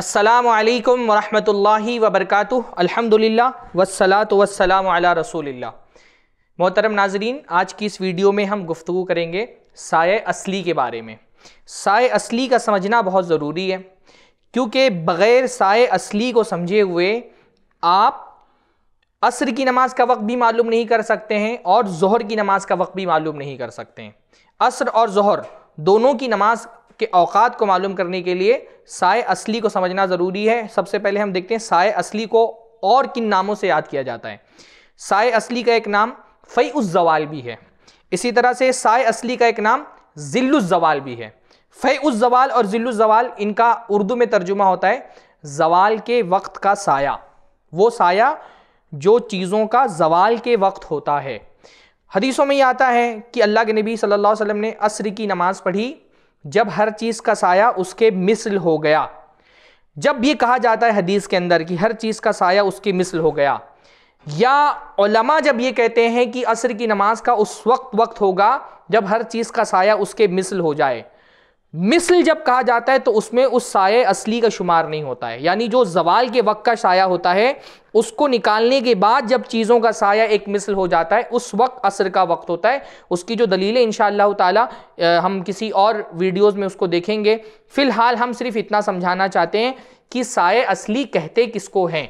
असलकम वरहि वबरक अलहमदिल्ला वसलात वसलाम रसूलिल्लाह मोहतरम नाजरीन आज की इस वीडियो में हम गुफ्तु करेंगे साय असली के बारे में साय असली का समझना बहुत ज़रूरी है क्योंकि बग़ैर साय असली को समझे हुए आप असर की नमाज़ का वक्त भी मालूम नहीं कर सकते हैं और जहर की नमाज़ का वक्त भी मालूम नहीं कर सकते हैं असर और जहर दोनों की नमाज के अवकात को मालूम करने के लिए साय असली को समझना ज़रूरी है सबसे पहले हम देखते हैं साय असली को और किन नामों से याद किया जाता है साय असली का एक नाम फ़ई उस जवाल भी है इसी तरह से साय असली का एक नाम जवाल भी है फ़ई उस जवाल और जवाल इनका उर्दू में तर्जुमा होता है जवाल के वक्त का साया वो साया जो चीज़ों का जवाल के वक्त होता है हदीसों में ये आता है कि अल्लाह के नबी सल्लल्लाहु अलैहि वसल्लम ने असर की नमाज़ पढ़ी जब हर चीज़ का साया उसके मिसल हो गया जब भी कहा जाता है हदीस के अंदर कि हर चीज़ का साया उसके मिसल हो गया या जब ये कहते हैं कि असर की नमाज का उस वक्त वक्त होगा जब हर चीज़ का साया उसके मिसल हो जाए मिसल जब कहा जाता है तो उसमें उस साय असली का शुमार नहीं होता है यानी जो जवाल के वक्त का साया होता है उसको निकालने के बाद जब चीज़ों का साया एक मिसल हो जाता है उस वक्त असर का वक्त होता है उसकी जो दलीलें इन ताला हम किसी और वीडियोस में उसको देखेंगे फ़िलहाल हम सिर्फ इतना समझाना चाहते हैं कि साय असली कहते किसको हैं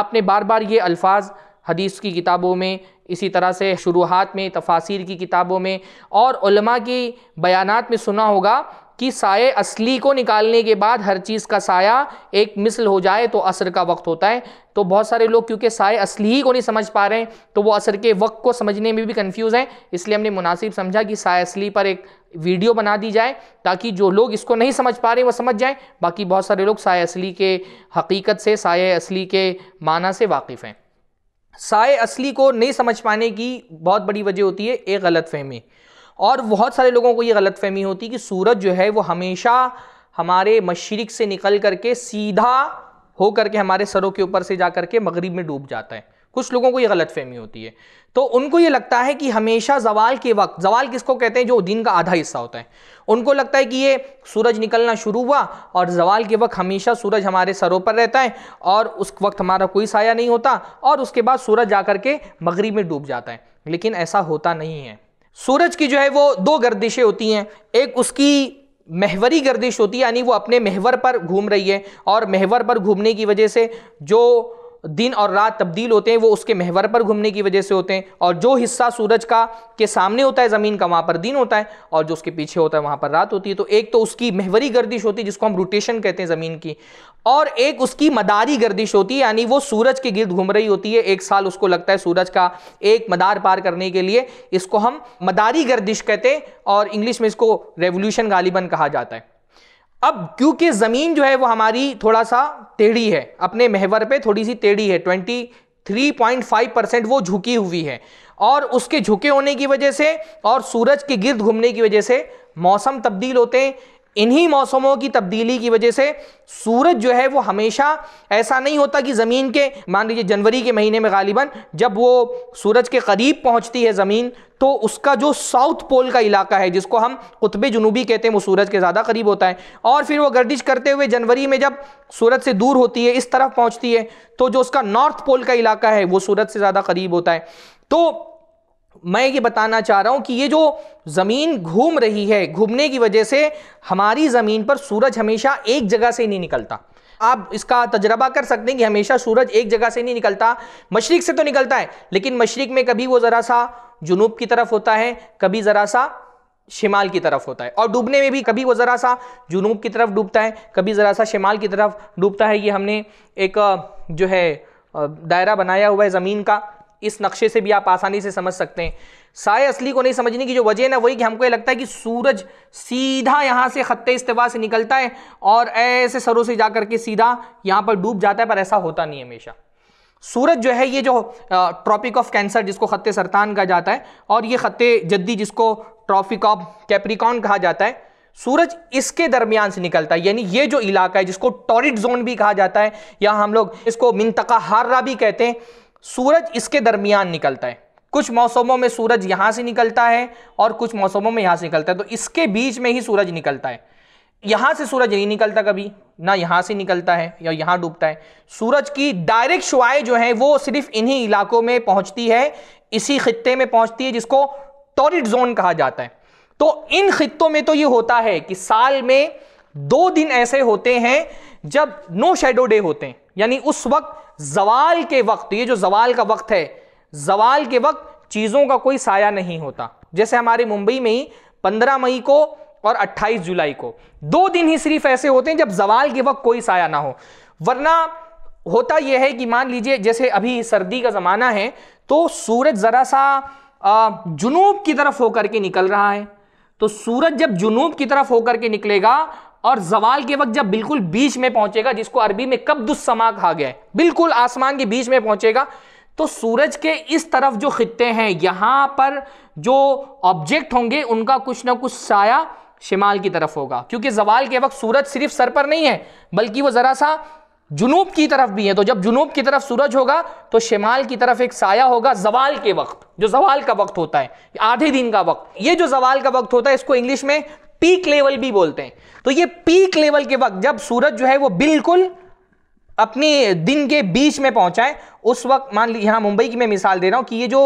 आपने बार बार ये अल्फाज हदीस की किताबों में इसी तरह से शुरुआत में तफासिर की किताबों में और की बयानात में सुना होगा कि साय असली को निकालने के बाद हर चीज़ का साया एक मिसल हो जाए तो असर का वक्त होता है तो बहुत सारे लोग क्योंकि साय असली ही को नहीं समझ पा रहे हैं तो वो असर के वक्त को समझने में भी कन्फ्यूज़ हैं इसलिए हमने मुनासिब समझा कि साय असली पर एक वीडियो बना दी जाए ताकि जो लोग इसको नहीं समझ पा रहे वो समझ जाएँ बाकी बहुत सारे लोग साय असली के हकीकत से साय असली के माना से वाकिफ़ हैं साय असली को नहीं समझ पाने की बहुत बड़ी वजह होती है एक गलत फहमी और बहुत सारे लोगों को ये गलतफहमी होती कि सूरज जो है वो हमेशा हमारे मशरक से निकल करके सीधा हो करके हमारे सरों के ऊपर से जा करके मगरब में डूब जाता है कुछ लोगों को ये गलत फहमी होती है तो उनको ये लगता है कि हमेशा जवाल के वक्त जवाल किसको कहते हैं जो दिन का आधा हिस्सा होता है उनको लगता है कि ये सूरज निकलना शुरू हुआ और जवाल के वक्त हमेशा सूरज हमारे सरों पर रहता है और उस वक्त हमारा कोई साया नहीं होता और उसके बाद सूरज जा के मगरब में डूब जाता है लेकिन ऐसा होता नहीं है सूरज की जो है वो दो गर्दिशें होती हैं एक उसकी महवरी गर्दिश होती है यानी वो अपने महवर पर घूम रही है और महवर पर घूमने की वजह से जो दिन और रात तब्दील होते हैं वो उसके महवर पर घूमने की वजह से होते हैं और जो हिस्सा सूरज का के सामने होता है ज़मीन का वहाँ पर दिन होता है और जो उसके पीछे होता है वहाँ पर रात होती है तो एक तो उसकी महवरी गर्दिश होती है जिसको हम रोटेशन कहते हैं ज़मीन की और एक उसकी मदारी गर्दिश होती है यानी वो सूरज के गिर्द घूम रही होती है एक साल उसको लगता है सूरज का एक मदार पार करने के लिए इसको हम मदारी गर्दिश कहते हैं और इंग्लिश में इसको रेवोल्यूशन गालिबन कहा जाता है अब क्योंकि ज़मीन जो है वो हमारी थोड़ा सा टेढ़ी है अपने महवर पे थोड़ी सी टेढ़ी है 23.5 परसेंट वो झुकी हुई है और उसके झुके होने की वजह से और सूरज के गिर्द घूमने की वजह से मौसम तब्दील होते हैं इन्हीं मौसमों की तब्दीली की वजह से सूरज जो है वो हमेशा ऐसा नहीं होता कि ज़मीन के मान लीजिए जनवरी के महीने में गालिबा जब वो सूरज के करीब पहुंचती है ज़मीन तो उसका जो साउथ पोल का इलाका है जिसको हम कुतब जनूबी कहते हैं वो सूरज के ज़्यादा करीब होता है और फिर वो गर्दिश करते हुए जनवरी में जब सूरज से दूर होती है इस तरफ पहुँचती है तो जो उसका नॉर्थ पोल का इलाका है वो सूरज से ज़्यादा करीब होता है तो मैं ये बताना चाह रहा हूँ कि ये जो ज़मीन घूम रही है घूमने की वजह से हमारी ज़मीन पर सूरज हमेशा एक जगह से नहीं निकलता आप इसका तजर्बा कर सकते हैं कि हमेशा सूरज एक जगह से नहीं निकलता मशरक़ से तो निकलता है लेकिन मशरक़ में कभी वो ज़रा सा जुनूब की तरफ होता है कभी ज़रा सा शिमाल की तरफ होता है और डूबने में भी कभी वो ज़रा सा जुनूब की तरफ डूबता है कभी ज़रा सा शिमाल की तरफ डूबता है ये हमने एक जो है दायरा बनाया हुआ है ज़मीन का इस नक्शे से भी आप आसानी से समझ सकते हैं साय असली को नहीं समझने की जो वजह ना वही कि हमको ये लगता है कि सूरज सीधा यहाँ से ख़त इस्तेवा से निकलता है और ऐसे सरों से जा करके सीधा यहाँ पर डूब जाता है पर ऐसा होता नहीं हमेशा सूरज जो है ये जो ट्रॉपिक ऑफ कैंसर जिसको ख़त सरतान कहा जाता है और ये ख़त जद्दी जिसको ट्रॉपिक ऑफ कैप्रिकॉन कहा जाता है सूरज इसके दरमियान से निकलता है यानी ये जो इलाका है जिसको टॉरिड जोन भी कहा जाता है या हम लोग इसको मिनतका हार्रा भी कहते हैं सूरज इसके दरमियान निकलता है कुछ मौसमों में सूरज यहाँ से निकलता है और कुछ मौसमों में यहाँ से निकलता है तो इसके बीच में ही सूरज निकलता है यहाँ से सूरज नहीं निकलता कभी ना यहाँ से निकलता है या यहाँ डूबता है सूरज की डायरेक्ट शुआएँ जो है वो सिर्फ इन्हीं इलाकों में पहुँचती है इसी खत्ते में पहुँचती है जिसको टॉरिट जोन कहा जाता है तो इन खत्ों में तो ये होता है कि साल में दो दिन ऐसे होते हैं जब नो शेडो डे होते हैं यानी उस वक्त जवाल के वक्त ये जो जवाल का वक्त है जवाल के वक्त चीज़ों का कोई साया नहीं होता जैसे हमारे मुंबई में ही पंद्रह मई को और 28 जुलाई को दो दिन ही सिर्फ ऐसे होते हैं जब जवाल के वक्त कोई साया ना हो वरना होता यह है कि मान लीजिए जैसे अभी सर्दी का ज़माना है तो सूरज ज़रा सा जुनूब की तरफ होकर के निकल रहा है तो सूरज जब जुनूब की तरफ होकर के निकलेगा और जवाल के वक्त जब बिल्कुल बीच में पहुंचेगा जिसको अरबी में कब दुस्समा कहा गया है बिल्कुल आसमान के बीच में पहुंचेगा तो सूरज के इस तरफ जो खत्ते हैं यहां पर जो ऑब्जेक्ट होंगे उनका कुछ ना कुछ साया शिमाल की तरफ होगा क्योंकि जवाल के वक्त सूरज सिर्फ सर पर नहीं है बल्कि वो जरा सा जुनूब की तरफ भी है तो जब जुनूब की तरफ सूरज होगा तो शिमाल की तरफ एक साया होगा जवाल के वक्त जो जवाल का वक्त होता है आधे दिन का वक्त ये जो जवाल का वक्त होता है इसको इंग्लिश में पीक लेवल भी बोलते हैं तो ये पीक लेवल के वक्त जब सूरज जो है वो बिल्कुल अपने दिन के बीच में पहुंचा है उस वक्त मान ली यहां मुंबई की मैं मिसाल दे रहा हूं कि ये जो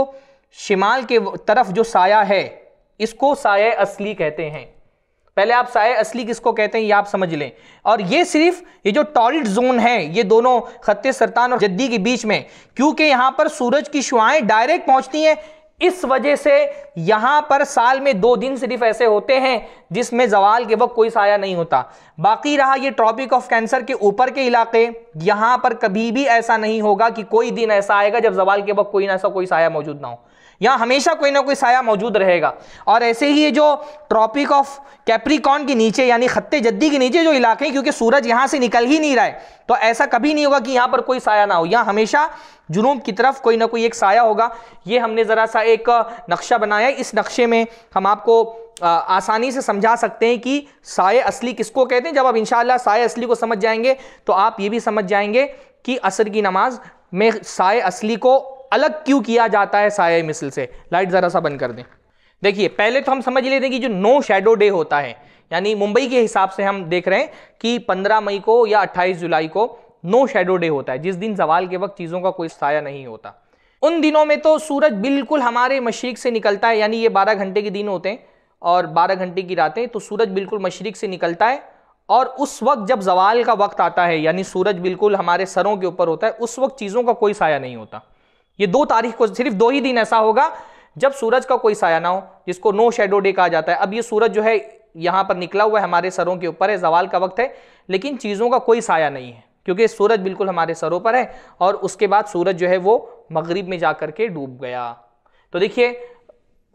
शिमाल के तरफ जो साया है इसको साया असली कहते हैं पहले आप साय असली किसको कहते हैं ये आप समझ लें और ये सिर्फ ये जो टॉरिड जोन है ये दोनों खत्ते सरतान और जद्दी के बीच में क्योंकि यहाँ पर सूरज की शुआएं डायरेक्ट पहुँचती हैं इस वजह से यहां पर साल में दो दिन सिर्फ ऐसे होते हैं जिसमें जवाल के वक्त कोई साया नहीं होता बाकी रहा ये ट्रॉपिक ऑफ कैंसर के ऊपर के इलाके यहां पर कभी भी ऐसा नहीं होगा कि कोई दिन ऐसा आएगा जब जवाल के वक्त कोई ना ऐसा कोई साया मौजूद ना हो यहाँ हमेशा कोई ना कोई साया मौजूद रहेगा और ऐसे ही ये जो ट्रॉपिक ऑफ कैप्रिकॉन के नीचे यानी खत्ते जद्दी के नीचे जो इलाके हैं क्योंकि सूरज यहाँ से निकल ही नहीं रहा है तो ऐसा कभी नहीं होगा कि यहाँ पर कोई साया ना हो यहाँ हमेशा जुनूब की तरफ कोई ना कोई एक साया होगा ये हमने ज़रा सा एक नक्शा बनाया इस नक्शे में हम आपको आसानी से समझा सकते हैं कि साय असली किसको कहते हैं जब आप इंशाल्लाह साय असली को समझ जाएंगे तो आप ये भी समझ जाएंगे कि असर की नमाज में साय असली को अलग क्यों किया जाता है साया मिसल से लाइट ज़रा सा बंद कर दें देखिए पहले तो हम समझ लेते हैं कि जो नो शेडो डे होता है यानी मुंबई के हिसाब से हम देख रहे हैं कि 15 मई को या 28 जुलाई को नो शेडो डे होता है जिस दिन जवाल के वक्त चीज़ों का कोई साया नहीं होता उन दिनों में तो सूरज बिल्कुल हमारे मशरक से निकलता है यानी ये बारह घंटे के दिन होते हैं और बारह घंटे की रातें तो सूरज बिल्कुल मशरक से निकलता है और उस वक्त जब जवाल का वक्त आता है यानी सूरज बिल्कुल हमारे सरों के ऊपर होता है उस वक्त चीज़ों का कोई साया नहीं होता ये दो तारीख को सिर्फ दो ही दिन ऐसा होगा जब सूरज का कोई साया ना हो जिसको नो शेडो डे कहा जाता है अब ये सूरज जो है यहाँ पर निकला हुआ है हमारे सरों के ऊपर है जवाल का वक्त है लेकिन चीज़ों का कोई साया नहीं है क्योंकि सूरज बिल्कुल हमारे सरों पर है और उसके बाद सूरज जो है वो मगरिब में जा के डूब गया तो देखिए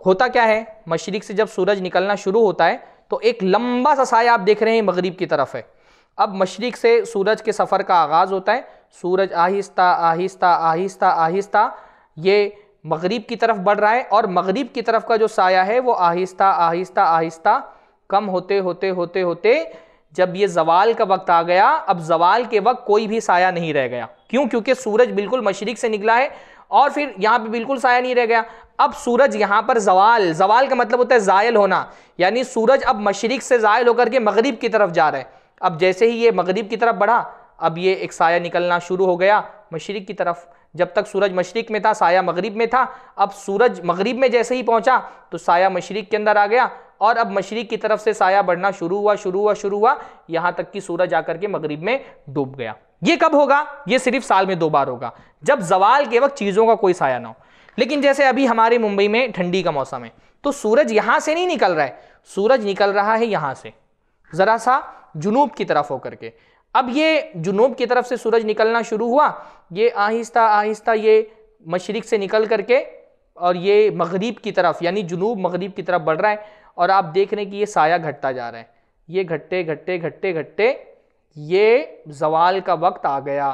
होता क्या है मशरक से जब सूरज निकलना शुरू होता है तो एक लंबा सा साया आप देख रहे हैं मगरिब की तरफ है अब मशरक से सूरज के सफ़र का आगाज़ होता है सूरज आहिस्ता आहिस्ता आहिस्ता आहिस्ता ये मगरिब की तरफ बढ़ रहा है और मगरिब की तरफ का जो साया है वो आहिस्ता आहिस्ता आहिस्ता कम होते होते होते होते जब ये जवाल का वक्त आ गया अब जवाल के वक्त कोई भी साया नहीं रह गया क्यों क्योंकि सूरज बिल्कुल मशरक से निकला है और फिर यहाँ पे बिल्कुल साया नहीं रह गया अब सूरज यहाँ पर जवाल जवाल का मतलब होता है जायल होना यानी सूरज अब मशरक से जायल होकर के मगरिब की तरफ जा रहा है अब जैसे ही ये मगरिब की तरफ बढ़ा अब ये एक साया निकलना शुरू हो गया मशरक़ की तरफ जब तक सूरज मशरक़ में था साया मगरब में था अब सूरज मगरब में जैसे ही पहुंचा तो साया मशरक़ के अंदर आ गया और अब मशरक़ की तरफ से साया बढ़ना शुरू हुआ शुरू हुआ शुरू हुआ यहाँ तक कि सूरज आकर के मगरब में डूब गया ये कब होगा ये सिर्फ साल में दो बार होगा जब जवाल के वक्त चीज़ों का कोई साया ना हो लेकिन जैसे अभी हमारे मुंबई में ठंडी का मौसम है तो सूरज यहाँ से नहीं निकल रहा है सूरज निकल रहा है यहाँ से ज़रा सा जुनूब की तरफ होकर के अब ये जुनूब की तरफ से सूरज निकलना शुरू हुआ ये आहिस्ता आहिस्ता ये मशरक़ से निकल करके और ये मगरब की तरफ यानी जुनूब मगरब की तरफ बढ़ रहा है और आप देख रहे हैं कि ये साया घटता जा रहा है ये घटते घटते घटते घटते ये जवाल का वक्त आ गया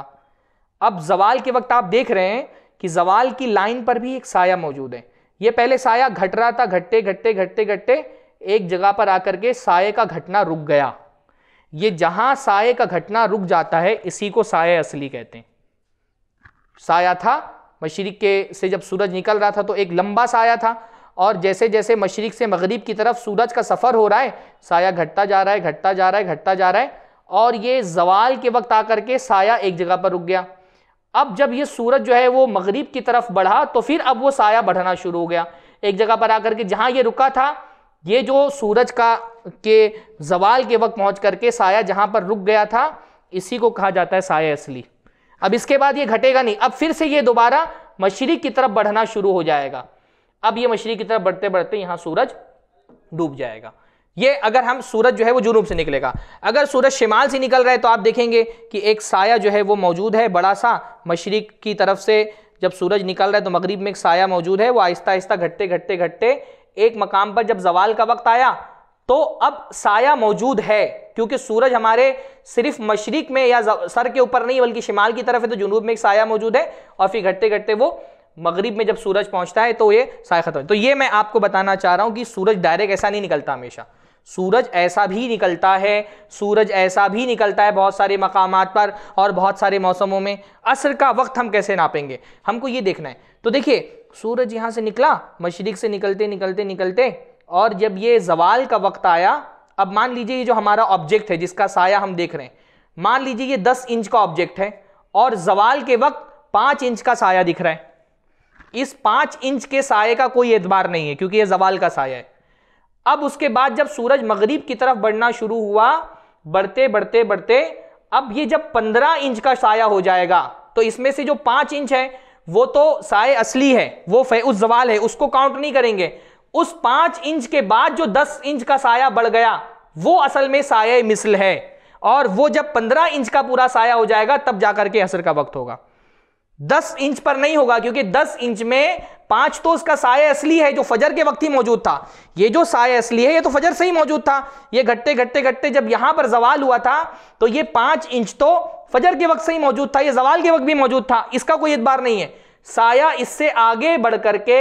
अब जवाल के वक्त आप देख रहे हैं कि जवाल की लाइन पर भी एक साया मौजूद है ये पहले साया घट रहा था घटते घटते घटते घटते एक जगह पर आकर के साय का घटना रुक गया ये जहां साय का घटना रुक जाता है इसी को साय असली कहते हैं साया था मशरक के से जब सूरज निकल रहा था तो एक लंबा साया था और जैसे जैसे मशरक से मगरब की तरफ सूरज का सफ़र हो रहा है साया घटता जा रहा है घटता जा रहा है घटता जा रहा है और ये जवाल के वक्त आकर के साया एक जगह पर रुक गया अब जब ये सूरज जो है वो मगरब की तरफ बढ़ा तो फिर अब वो साया बढ़ना शुरू हो गया एक जगह पर आकर के जहाँ ये रुका था ये जो सूरज का के जवाल के वक्त पहुंच करके साया जहां पर रुक गया था इसी को कहा जाता है साया असली अब इसके बाद ये घटेगा नहीं अब फिर से ये दोबारा मशरक की तरफ बढ़ना शुरू हो जाएगा अब ये मशरक की तरफ बढ़ते बढ़ते यहां सूरज डूब जाएगा ये अगर हम सूरज जो है वो जुनूब से निकलेगा अगर सूरज शिमाल से निकल रहा है तो आप देखेंगे कि एक साया जो है वो मौजूद है बड़ा सा मशरक की तरफ से जब सूरज निकल रहा है तो मगरब में एक साया मौजूद है वो आहिस्ता आहिस्ता घटते घटते घटते एक मकाम पर जब जवाल का वक्त आया तो अब साया मौजूद है क्योंकि सूरज हमारे सिर्फ मशरक में या सर के ऊपर नहीं बल्कि शिमाल की तरफ है तो जुनूब में एक साया मौजूद है और फिर घटते घटते वो मगरब में जब सूरज पहुंचता है तो ये साया खत्म तो ये मैं आपको बताना चाह रहा हूं कि सूरज डायरेक्ट ऐसा नहीं निकलता हमेशा सूरज ऐसा भी निकलता है सूरज ऐसा भी निकलता है बहुत सारे मकाम पर और बहुत सारे मौसमों में असर का वक्त हम कैसे नापेंगे हमको ये देखना है तो देखिए सूरज यहाँ से निकला मशरक से निकलते निकलते निकलते और जब ये जवाल का वक्त आया अब मान लीजिए ये जो हमारा ऑब्जेक्ट है जिसका साया हम देख रहे हैं मान लीजिए ये दस इंच का ऑब्जेक्ट है और जवाल के वक्त पाँच इंच का साया दिख रहा है इस पाँच इंच के साय का कोई एतबार नहीं है क्योंकि ये जवाल का साया है अब उसके बाद जब सूरज मगरिब की तरफ बढ़ना शुरू हुआ बढ़ते बढ़ते बढ़ते अब ये जब पंद्रह इंच का साया हो जाएगा तो इसमें से जो पांच इंच है वो तो साय असली है वो उस जवाल है उसको काउंट नहीं करेंगे उस पांच इंच के बाद जो दस इंच का साया बढ़ गया वो असल में साय मिसल है और वो जब पंद्रह इंच का पूरा साया हो जाएगा तब जाकर के असर का वक्त होगा दस इंच पर नहीं होगा क्योंकि दस इंच में पांच तो उसका साय असली है जो फजर के वक्त ही मौजूद था ये जो साय असली है ये तो फजर से ही मौजूद था ये घटते घटते घटते जब यहां पर जवाल हुआ था तो ये पांच इंच तो फजर के वक्त से ही मौजूद था यह जवाल के वक्त भी मौजूद था इसका कोई एतबार नहीं है साया इससे आगे बढ़ करके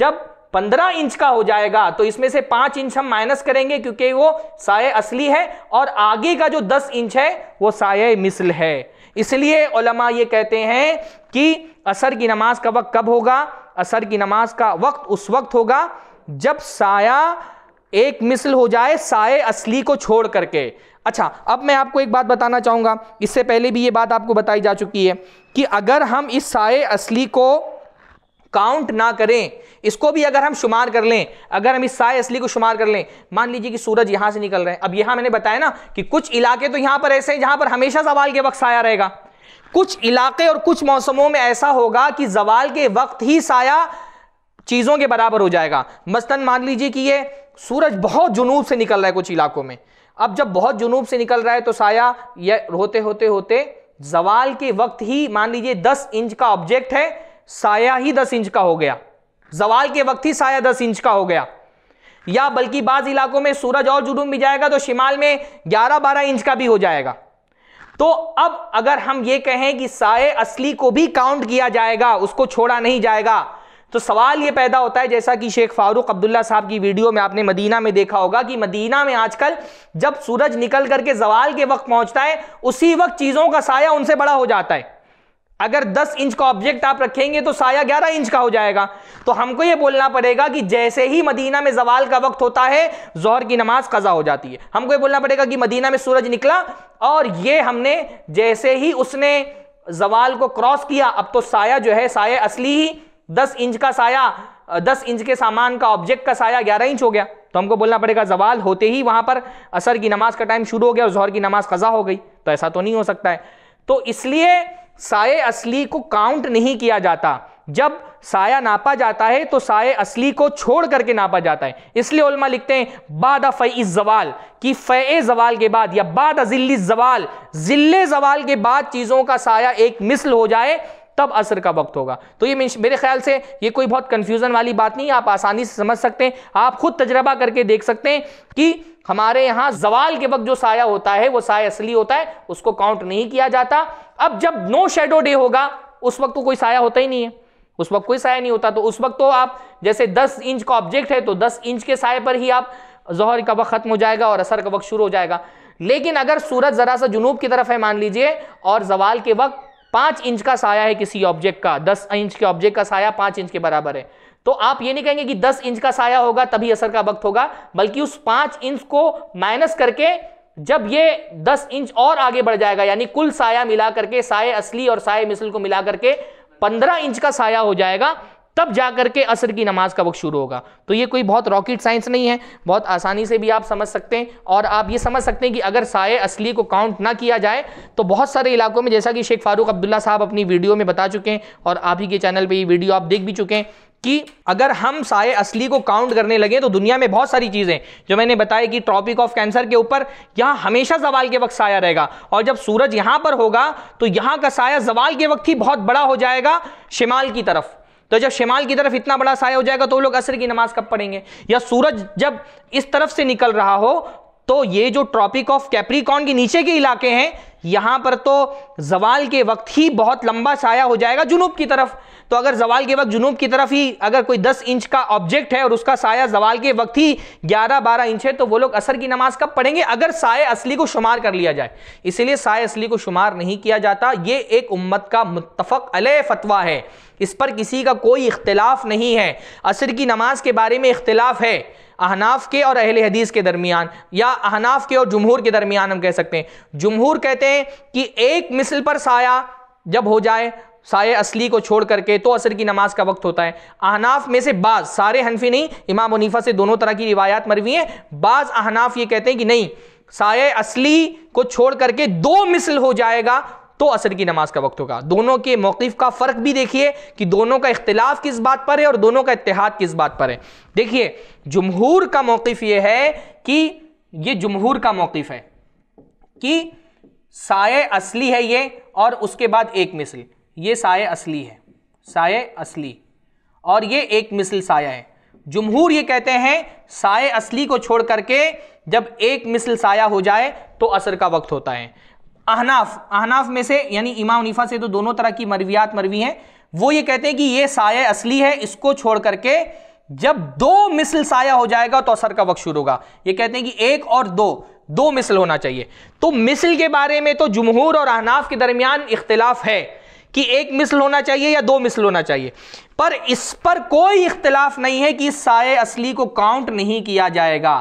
जब पंद्रह इंच का हो जाएगा तो इसमें से पांच इंच हम माइनस करेंगे क्योंकि वो साय असली है और आगे का जो दस इंच है वो साय मिसल है इसलिए ओलमा ये कहते हैं कि असर की नमाज का वक्त कब होगा असर की नमाज का वक्त उस वक्त होगा जब साया एक मिसल हो जाए साय असली को छोड़ करके अच्छा अब मैं आपको एक बात बताना चाहूंगा इससे पहले भी ये बात आपको बताई जा चुकी है कि अगर हम इस साए असली को काउंट ना करें इसको भी अगर हम शुमार कर लें अगर हम इस साय असली को शुमार कर लें मान लीजिए कि सूरज यहां से निकल रहे हैं अब यहां मैंने बताया ना कि कुछ इलाके तो यहां पर ऐसे हैं जहां पर हमेशा सवाल के वक्त साया रहेगा कुछ इलाके और कुछ मौसमों में ऐसा होगा कि जवाल के वक्त ही साया चीज़ों के बराबर हो जाएगा मसलन मान लीजिए कि ये सूरज बहुत जुनूब से निकल रहा है कुछ इलाकों में अब जब बहुत जुनूब से निकल रहा है तो साया ये होते होते होते जवाल के वक्त ही मान लीजिए दस इंच का ऑब्जेक्ट है साया ही दस इंच का हो गया जवाल के वक्त ही साया दस इंच का हो गया या बल्कि बाज इलाकों में सूरज और जुनूब भी जाएगा तो शिमाल में ग्यारह बारह इंच का भी हो जाएगा तो अब अगर हम ये कहें कि साय असली को भी काउंट किया जाएगा उसको छोड़ा नहीं जाएगा तो सवाल ये पैदा होता है जैसा कि शेख फारूक अब्दुल्ला साहब की वीडियो में आपने मदीना में देखा होगा कि मदीना में आजकल जब सूरज निकल करके जवाल के वक्त पहुंचता है उसी वक्त चीज़ों का साया उनसे बड़ा हो जाता है अगर 10 इंच का ऑब्जेक्ट आप रखेंगे तो साया 11 इंच का हो जाएगा तो हमको ये बोलना पड़ेगा कि जैसे ही मदीना में जवाल का वक्त होता है जोहर की नमाज कज़ा हो जाती है हमको ये बोलना पड़ेगा कि मदीना में सूरज निकला और ये हमने जैसे ही उसने जवाल को क्रॉस किया अब तो साया जो है साया असली ही दस इंच का साया दस इंच के सामान का ऑब्जेक्ट का साया ग्यारह इंच हो गया तो हमको बोलना पड़ेगा जवाल होते ही वहां पर असर की नमाज का टाइम शुरू हो गया और जहर की नमाज कज़ा हो गई तो ऐसा तो नहीं हो सकता है तो इसलिए साय असली को काउंट नहीं किया जाता जब साया नापा जाता है तो साय असली को छोड़ करके नापा जाता है इसलिए उलमा लिखते हैं बाद जवाल कि फ़े जवाल के बाद या बाद जिल्ली जवाल जिल्ले जवाल के बाद चीज़ों का साया एक मिसल हो जाए तब असर का वक्त होगा तो ये मेरे ख्याल से ये कोई बहुत कंफ्यूजन वाली बात नहीं आप आसानी से समझ सकते हैं आप खुद तजर्बा करके देख सकते हैं कि हमारे यहाँ जवाल के वक्त जो साया होता है वो साया असली होता है उसको काउंट नहीं किया जाता अब जब नो शेडो डे होगा उस वक्त तो कोई साया होता ही नहीं है उस वक्त कोई साया नहीं होता तो उस वक्त तो आप जैसे 10 इंच का ऑब्जेक्ट है तो 10 इंच के साय पर ही आप जहर का वक्त खत्म हो जाएगा और असर का वक्त शुरू हो जाएगा लेकिन अगर सूरज ज़रा सा जुनूब की तरफ है मान लीजिए और जवाल के वक्त पांच इंच का साया है किसी ऑब्जेक्ट का दस इंच के ऑब्जेक्ट का साया पांच इंच के बराबर है तो आप ये नहीं कहेंगे कि दस इंच का साया होगा तभी असर का वक्त होगा बल्कि उस पांच इंच को माइनस करके जब ये दस इंच और आगे बढ़ जाएगा यानी कुल साया मिला करके साय असली और साय मिसल को मिला करके पंद्रह इंच का साया हो जाएगा तब जाकर के असर की नमाज का वक्त शुरू होगा तो ये कोई बहुत रॉकेट साइंस नहीं है बहुत आसानी से भी आप समझ सकते हैं और आप ये समझ सकते हैं कि अगर साय असली को काउंट ना किया जाए तो बहुत सारे इलाकों में जैसा कि शेख फारूक अब्दुल्ला साहब अपनी वीडियो में बता चुके हैं और आप ही के चैनल पर ये वीडियो आप देख भी चुके हैं कि अगर हम साय असली को काउंट करने लगे तो दुनिया में बहुत सारी चीज़ें जो मैंने बताया कि ट्रॉपिक ऑफ कैंसर के ऊपर यहाँ हमेशा जवाल के वक्त साया रहेगा और जब सूरज यहाँ पर होगा तो यहाँ का साया जवाल के वक्त ही बहुत बड़ा हो जाएगा शिमाल की तरफ तो जब शिमाल की तरफ इतना बड़ा साया हो जाएगा तो लोग असर की नमाज कब पढ़ेंगे या सूरज जब इस तरफ से निकल रहा हो तो ये जो ट्रॉपिक ऑफ कैप्रिकॉन के नीचे के इलाके हैं यहां पर तो जवाल के वक्त ही बहुत लंबा साया हो जाएगा जुनूब की तरफ तो अगर जवाल के वक्त जुनूब की तरफ ही अगर कोई 10 इंच का ऑब्जेक्ट है और उसका साया जवाल के वक्त ही 11-12 इंच है तो वो लोग असर की नमाज कब पढ़ेंगे अगर साय असली को शुमार कर लिया जाए इसीलिए साय असली को शुमार नहीं किया जाता ये एक उम्मत का मुतफ़ अल फतवा है इस पर किसी का कोई इख्तलाफ नहीं है असर की नमाज के बारे में इख्तलाफ है अहनाफ के और अहल हदीस के दरमियान या अहनाफ के और जमहूर के दरमियान हम कह सकते हैं जमहूर कहते कहते हैं कि एक मिसल पर साया जब हो जाए साय असली को छोड़ करके तो असर की नमाज का वक्त होता है अहनाफ में से बाज सारे हनफी नहीं इमाम मुनीफा से दोनों तरह की रिवायात मरवी हैं बाज अहनाफ ये कहते हैं कि नहीं साय असली को छोड़ करके दो मिसल हो जाएगा तो असर की नमाज का वक्त होगा दोनों के मौकफ़ का फ़र्क भी देखिए कि दोनों का इख्तलाफ किस बात पर है और दोनों का इतिहाद किस बात पर है देखिए जमहूर का मौकफ़ ये है कि ये जमहूर का मौकफ़ है कि साय असली है ये और उसके बाद एक मिसल ये साय असली है साय असली और ये एक मिसल साया है जमहूर ये कहते हैं साय असली को छोड़ करके जब एक मिसल साया हो जाए तो असर का वक्त होता है अहनाफ अहनाफ में से यानी इमाम उनीफा से तो दोनों तरह की मरवियात मरवी हैं वो ये कहते हैं कि ये साय असली है इसको छोड़ करके जब दो मिसल साया हो जाएगा तो असर का वक्त शुरू होगा ये कहते हैं कि एक और दो दो मिसल होना चाहिए तो मिसल के बारे में तो जमहूर और अहनाफ के दरमियान इख्तलाफ है कि एक मिसल होना चाहिए या दो मिसल होना चाहिए पर इस पर कोई इख्तलाफ नहीं है कि साय असली को काउंट नहीं किया जाएगा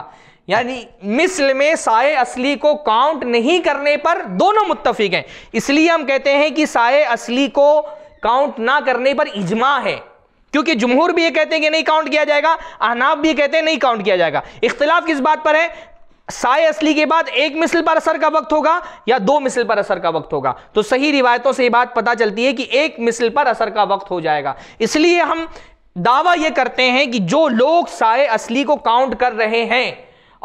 यानी मिसल में साय असली को काउंट नहीं करने पर दोनों मुतफिक हैं इसलिए हम कहते हैं कि साय असली को काउंट ना करने पर इजमा है क्योंकि जमहूर भी ये कहते हैं कि नहीं काउंट किया जाएगा अहनाब भी कहते हैं नहीं काउंट किया जाएगा इख्तलाफ किस बात पर है साय असली के बाद एक मिसल पर असर का वक्त होगा या दो मिसल पर असर का वक्त होगा तो सही रिवायतों से यह बात पता चलती है कि एक मिसल पर असर का वक्त हो जाएगा इसलिए हम दावा यह करते हैं कि जो लोग साय असली को काउंट कर रहे हैं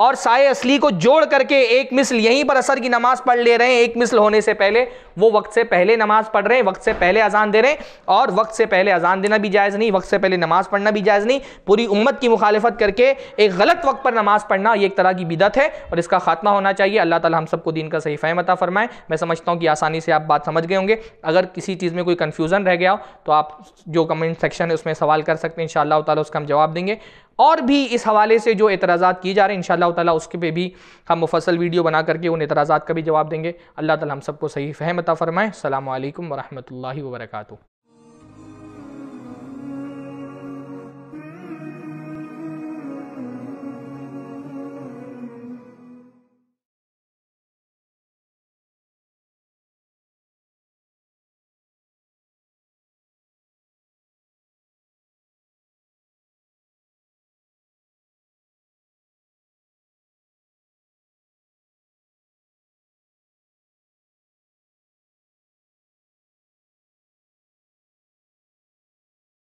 और साय असली को जोड़ करके एक मिसल यहीं पर असर की नमाज पढ़ ले रहे हैं एक मिसल होने से पहले वो वक्त से पहले नमाज पढ़ रहे हैं वक्त से पहले अजान दे रहे हैं और वक्त से पहले अजान देना भी जायज़ नहीं वक्त से पहले नमाज पढ़ना भी जायज़ नहीं पूरी उम्मत की मुखालफत करके एक गलत वक्त पर नमाज पढ़ना एक तरह की बिदत है और इसका खात्मा होना चाहिए अल्लाह ताला हम सबको दिन का सही फ़हमता फरमाए मैं समझता हूँ कि आसानी से आप बात समझ गए होंगे अगर किसी चीज़ में कोई कन्फ्यूज़न रह गया हो तो आप जो कमेंट सेक्शन है उसमें सवाल कर सकते हैं इन शाला उसका हम जवाब देंगे और भी इस हवाले से जो एतराज़ा किए जा रहे हैं इन ताला उसके पे भी हम मुफसल वीडियो बना करके उन एतराज़ा का भी जवाब देंगे अल्लाह ताला हम सबको सही फ़हमता फरमाएँ अल्लाम वरहमल वर्का